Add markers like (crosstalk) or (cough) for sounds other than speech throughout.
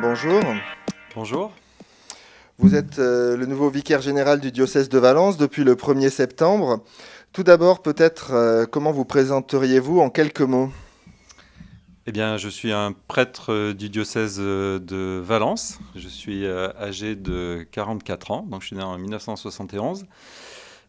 bonjour. Bonjour. Vous êtes euh, le nouveau vicaire général du diocèse de Valence depuis le 1er septembre. Tout d'abord, peut-être, euh, comment vous présenteriez-vous en quelques mots Eh bien, je suis un prêtre euh, du diocèse de Valence. Je suis âgé de 44 ans, donc je suis né en 1971.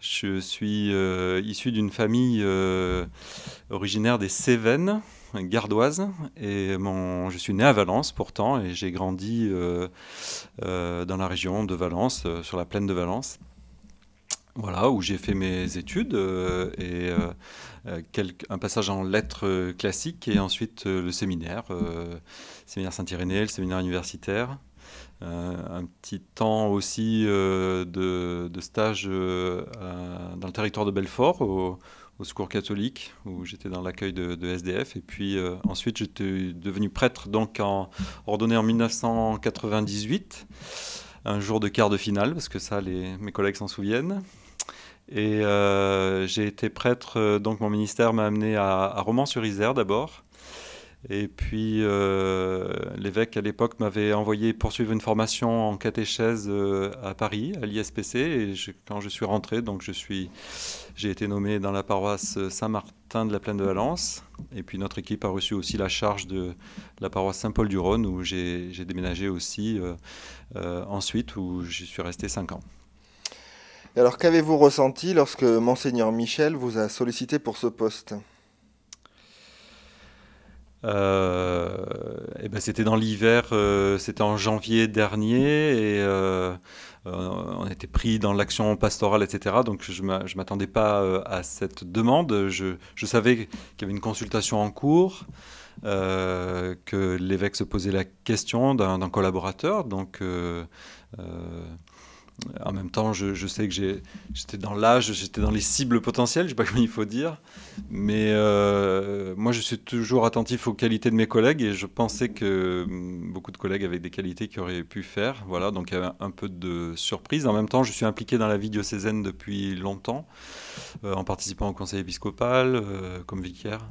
Je suis issu d'une famille originaire des Cévennes, gardoise, et mon, je suis né à Valence pourtant, et j'ai grandi euh, euh, dans la région de Valence, euh, sur la plaine de Valence. Voilà, où j'ai fait mes études et un passage en lettres classiques et ensuite le séminaire, séminaire Saint-Irénée, le séminaire universitaire. un petit temps aussi de, stage dans le territoire de Belfort, au, au Secours catholique, où j'étais dans l'accueil de, SDF. Et puis euh, ensuite, j'étais devenu prêtre, donc en, ordonné en 1998, un jour de quart de finale, parce que ça, les, mes collègues s'en souviennent. Et euh, j'ai été prêtre, donc mon ministère m'a amené à, à Romans-sur-Isère d'abord, et puis euh, l'évêque à l'époque m'avait envoyé poursuivre une formation en catéchèse euh, à Paris, à l'ISPC. Et quand je suis rentré, donc je suis, j'ai été nommé dans la paroisse Saint-Martin de la Plaine de Valence. Et puis notre équipe a reçu aussi la charge de la paroisse Saint-Paul-du-Rhône où j'ai, déménagé aussi euh, ensuite, où j'y suis resté cinq ans. Alors qu'avez-vous ressenti lorsque monseigneur Michel vous a sollicité pour ce poste euh, eh ben c'était dans l'hiver, euh, c'était en janvier dernier, et euh, on était pris dans l'action pastorale, etc. Donc je ne m'attendais pas à cette demande. Je, savais qu'il y avait une consultation en cours. que l'évêque se posait la question d'un collaborateur. Donc, en même temps, je, sais que j'étais dans l'âge, j'étais dans les cibles potentielles, je sais pas (laughs) comment il faut dire, mais euh, moi je suis toujours attentif aux qualités de mes collègues et je pensais que mm, beaucoup de collègues avaient des qualités qui auraient pu faire, voilà, donc il y avait un peu de surprise. En même temps, je suis impliqué dans la vie diocésaine depuis longtemps. Euh, en participant au conseil épiscopal, euh, comme vicaire.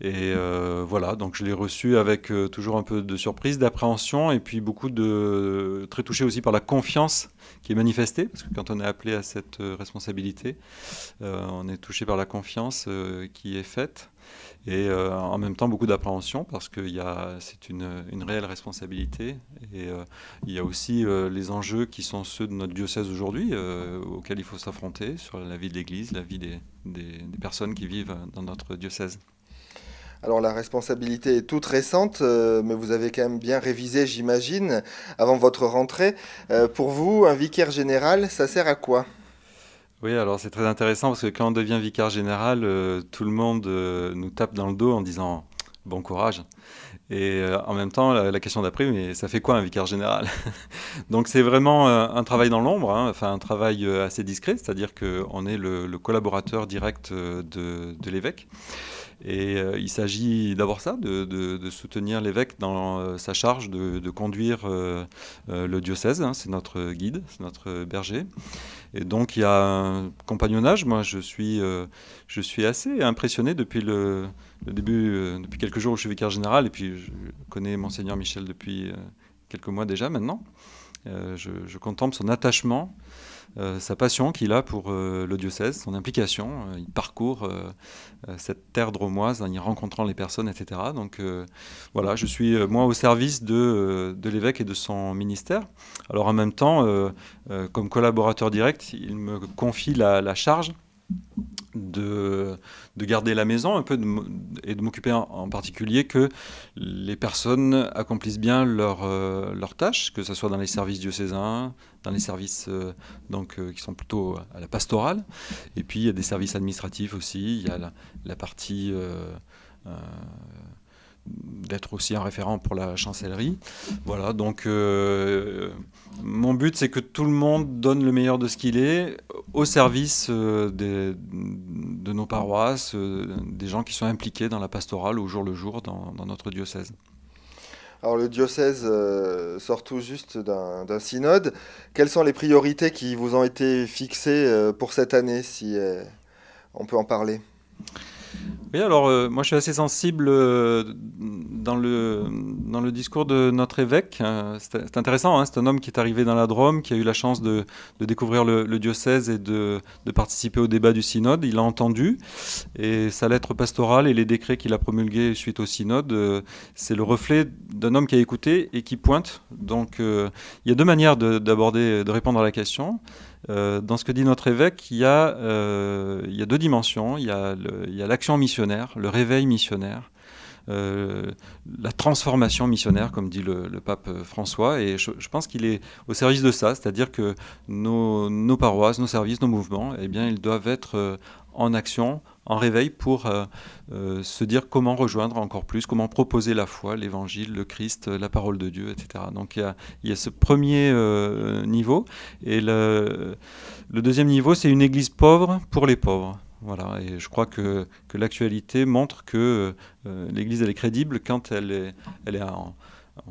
Et euh, voilà, donc je l'ai reçu avec toujours un peu de surprise, d'appréhension, et puis beaucoup de. très touché aussi par la confiance qui est manifestée, parce que quand on est appelé à cette responsabilité, on est touché par la confiance qui est faite et euh, en même temps beaucoup d'appréhension parce que c'est une, une, réelle responsabilité et euh, il y a aussi euh, les enjeux qui sont ceux de notre diocèse aujourd'hui auxquels il faut s'affronter sur la vie de l'Église, la vie des, personnes qui vivent dans notre diocèse. Alors la responsabilité est toute récente, mais vous avez quand même bien révisé, j'imagine, avant votre rentrée. pour vous, un vicaire général, ça sert à quoi oui, alors c'est très intéressant parce que quand on devient vicaire général, euh, tout le monde euh, nous tape dans le dos en disant bon courage. Et euh, en même temps, la, question d'après, mais ça fait quoi un vicaire général (laughs) Donc c'est vraiment un travail dans l'ombre, hein, enfin un travail assez discret, c'est-à-dire qu'on est le, collaborateur direct de l'évêque. Et euh, il s'agit d'abord ça, de, soutenir l'évêque dans euh, sa charge de, conduire euh, le diocèse. Hein. c'est notre guide, c'est notre berger. Et donc il y a un compagnonnage. Moi, je suis, je suis assez impressionné depuis le, début, depuis quelques jours où je suis vicaire général. Et puis je connais Monseigneur Michel depuis quelques mois déjà maintenant. je, contemple son attachement euh, sa passion qu'il a pour euh, le diocèse, son implication. Euh, il parcourt cette terre dromoise en y rencontrant les personnes, etc. Donc voilà, je suis moi au service de, de l'évêque et de son ministère. Alors en même temps, comme collaborateur direct, il me confie la, la charge de, garder la maison un peu et de m'occuper en, particulier que les personnes accomplissent bien leurs leur euh, tâches, que ce soit dans les services diocésains, dans les services euh, donc, euh, qui sont plutôt à la pastorale. Et puis il y a des services administratifs aussi, il y a la, la partie d'être aussi un référent pour la chancellerie. Voilà, donc euh, mon but, c'est que tout le monde donne le meilleur de ce qu'il est au service euh, de nos paroisses, euh, des gens qui sont impliqués dans la pastorale au jour le jour dans, dans notre diocèse. Alors le diocèse sort tout juste d'un synode. Quelles sont les priorités qui vous ont été fixées pour cette année, si on peut en parler oui, alors euh, moi je suis assez sensible euh, dans, le, discours de notre évêque. Euh, c'est intéressant, hein, c'est un homme qui est arrivé dans la Drôme, qui a eu la chance de, découvrir le, diocèse et de, participer au débat du synode. Il a entendu, et sa lettre pastorale et les décrets qu'il a promulgués suite au synode, c'est le reflet d'un homme qui a écouté et qui pointe. Donc il y a deux manières d'aborder, de répondre à la question. Euh, dans ce que dit notre évêque, il y a, euh, il deux dimensions. Il y a l'action missionnaire, le réveil missionnaire, euh, la transformation missionnaire, comme dit le, pape François. Et je, pense qu'il est au service de ça, c'est-à-dire que nos, nos, paroisses, nos services, nos mouvements, eh bien, ils doivent être en action, en réveil, pour euh, euh, se dire comment rejoindre encore plus, comment proposer la foi, l'évangile, le Christ, euh, la parole de Dieu, etc. Donc il y a, ce premier niveau. Et le, deuxième niveau, c'est une église pauvre pour les pauvres. Voilà, et je crois que, l'actualité montre que l'Église, elle est crédible quand elle est, elle est en,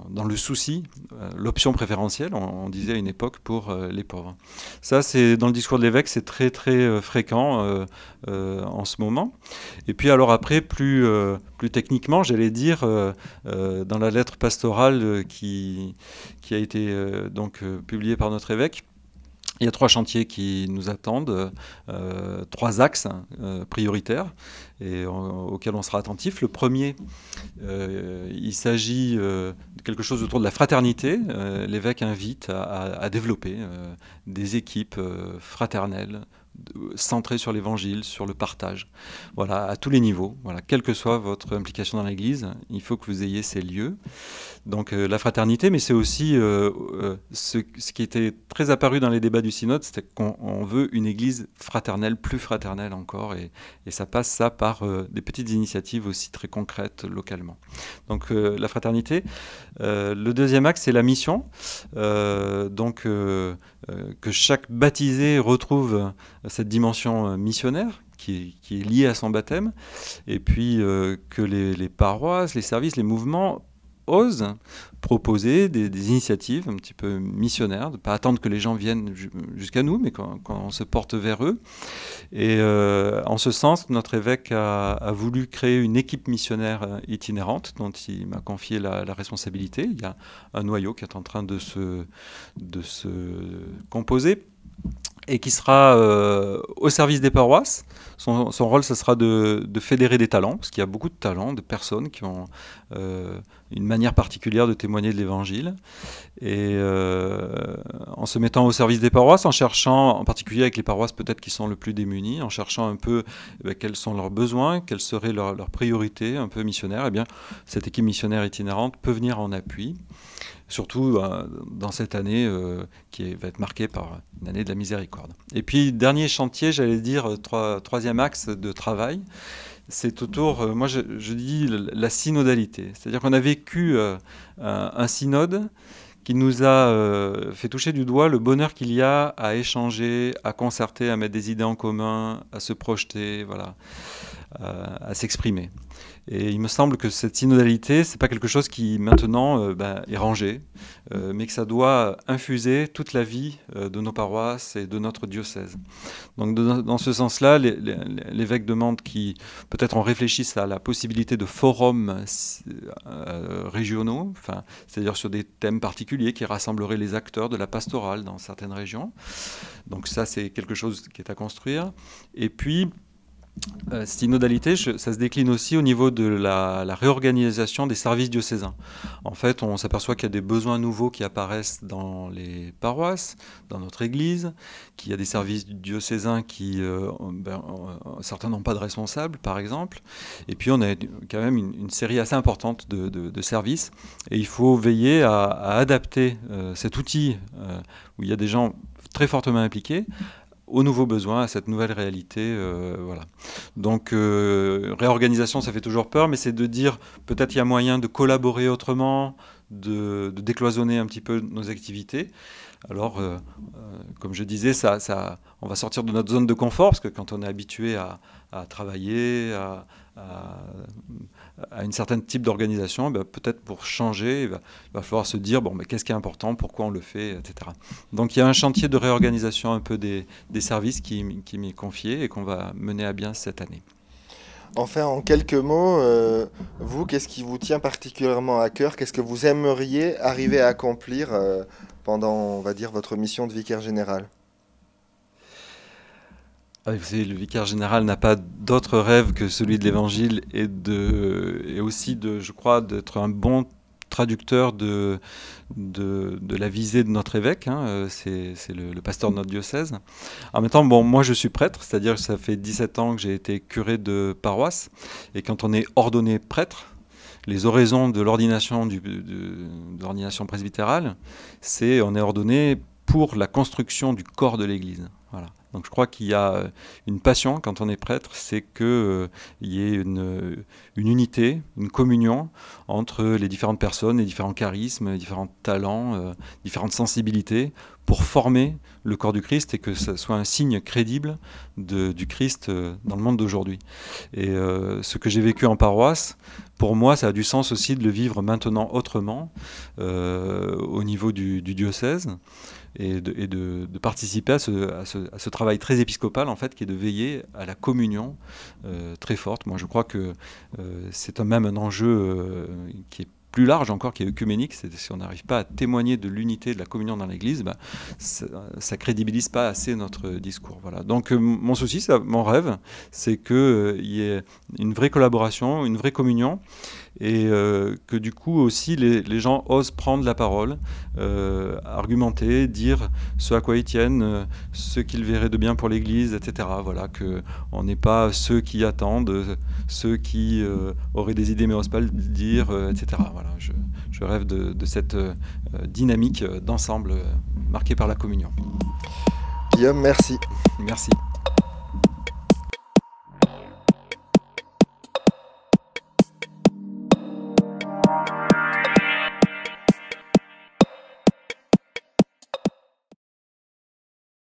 dans le souci, euh, l'option préférentielle, on, disait à une époque, pour euh, les pauvres. Ça, c'est dans le discours de l'évêque, c'est très très euh, fréquent en ce moment. Et puis alors après, plus, plus techniquement, j'allais dire, dans la lettre pastorale qui, qui a été donc publiée par notre évêque, il y a trois chantiers qui nous attendent, euh, trois axes euh, prioritaires euh, auxquels on sera attentif. Le premier, il s'agit de quelque chose autour de la fraternité. L'évêque invite à développer des équipes fraternelles centré sur l'évangile, sur le partage. Voilà, à tous les niveaux. Voilà, quelle que soit votre implication dans l'Église, il faut que vous ayez ces lieux. Donc euh, la fraternité, mais c'est aussi euh, euh, ce, qui était très apparu dans les débats du synode, c'est qu'on veut une Église fraternelle, plus fraternelle encore, et, et ça passe ça par des petites initiatives aussi très concrètes localement. Donc la fraternité. le deuxième axe, c'est la mission. donc que chaque baptisé retrouve cette dimension euh, missionnaire qui est, liée à son baptême, et puis euh, que les, paroisses, les services, les mouvements osent proposer des, initiatives un petit peu missionnaires, de pas attendre que les gens viennent jusqu'à nous, mais quand, on se porte vers eux. Et euh, en ce sens, notre évêque a, voulu créer une équipe missionnaire itinérante dont il m'a confié la, la, responsabilité. Il y a un noyau qui est en train de se, de se composer et qui sera euh, au service des paroisses. Son, rôle, ce sera de, fédérer des talents, parce qu'il y a beaucoup de talents, de personnes qui ont euh, une manière particulière de témoigner de l'Évangile. Et euh, en se mettant au service des paroisses, en cherchant, en particulier avec les paroisses peut-être qui sont le plus démunis en cherchant un peu eh ben, quels sont leurs besoins, quelles seraient leurs, priorités un peu missionnaires, et eh bien, cette équipe missionnaire itinérante peut venir en appui. Surtout euh, dans cette année euh, qui va être marquée par une année de la miséricorde. Et puis, dernier chantier, j'allais dire, troisième axe de travail, c'est autour, euh, moi je, dis la synodalité. C'est-à-dire qu'on a vécu euh, un, synode qui nous a euh, fait toucher du doigt le bonheur qu'il y a à échanger, à concerter, à mettre des idées en commun, à se projeter, voilà. Euh, à s'exprimer. Et il me semble que cette synodalité, c'est pas quelque chose qui maintenant euh, ben, est rangé, euh, mais que ça doit infuser toute la vie de nos paroisses et de notre diocèse. Donc dans ce sens-là, l'évêque demande qui peut-être on réfléchisse à la possibilité de forums régionaux, enfin, c'est-à-dire sur des thèmes particuliers qui rassembleraient les acteurs de la pastorale dans certaines régions. Donc ça, c'est quelque chose qui est à construire. Et puis euh, cette inodalité, ça se décline aussi au niveau de la, réorganisation des services diocésains. En fait, on s'aperçoit qu'il y a des besoins nouveaux qui apparaissent dans les paroisses, dans notre Église, qu'il y a des services diocésains qui, euh, ben, certains n'ont pas de responsable, par exemple. Et puis, on a quand même une, série assez importante de, services. Et il faut veiller à, adapter euh, cet outil où il y a des gens très fortement impliqués aux nouveaux besoins, à cette nouvelle réalité. Euh, voilà. Donc euh, réorganisation, ça fait toujours peur, mais c'est de dire peut-être il y a moyen de collaborer autrement, de, décloisonner un petit peu nos activités. Alors, euh, euh, comme je disais, ça, on va sortir de notre zone de confort, parce que quand on est habitué à, travailler, à, à, à, une certaine type d'organisation, eh ben, peut-être pour changer, il va, falloir se dire, bon, mais qu'est-ce qui est important, pourquoi on le fait, etc. Donc il y a un chantier de réorganisation un peu des, services qui, m'est confié et qu'on va mener à bien cette année. Enfin, en quelques mots, euh, vous, qu'est-ce qui vous tient particulièrement à cœur Qu'est-ce que vous aimeriez arriver à accomplir pendant, on va dire, votre mission de vicaire général ah vous savez, le vicaire général n'a pas d'autre rêve que celui de l'évangile et, et aussi, de, je crois, d'être un bon traducteur de, de, la visée de notre évêque, hein, euh, c'est le, pasteur de notre diocèse. En même temps, bon, moi je suis prêtre, c'est-à-dire que ça fait 17 ans que j'ai été curé de paroisse, et quand on est ordonné prêtre, les oraisons de l'ordination de, presbytérale, c'est on est ordonné pour la construction du corps de l'Église. Donc je crois qu'il y a euh, une passion quand on est prêtre, c'est qu'il euh, il y ait euh, une, unité, une communion entre les différentes personnes, les différents charismes, les différents talents, différentes sensibilités pour former le corps du Christ et que ça soit un signe crédible du Christ dans le monde d'aujourd'hui. Et ce que j'ai vécu en paroisse, pour moi, ça a du sens aussi de le vivre maintenant autrement au niveau du diocèse et, de, participer à ce, à, ce, travail très épiscopal en fait qui est de veiller à la communion euh, très forte. Moi je crois que euh, c'est c'est même un enjeu euh, qui est plus large encore, qui est œcuménique, c'est si on n'arrive pas à témoigner de l'unité de la communion dans l'Église, bah, ça, ne crédibilise pas assez notre discours. Voilà. Donc mon souci, mon rêve, c'est qu'il y ait une vraie collaboration, une vraie communion, et euh, que du coup aussi les, gens osent prendre la parole, euh, argumenter, dire ce à quoi ils tiennent, euh, ce qu'ils verraient de bien pour l'Église, etc. Voilà, qu'on n'est pas ceux qui attendent, ceux qui auraient des idées mais n'osent pas le dire, etc. Voilà, je, rêve de cette dynamique d'ensemble marquée par la communion. Guillaume, merci. Merci.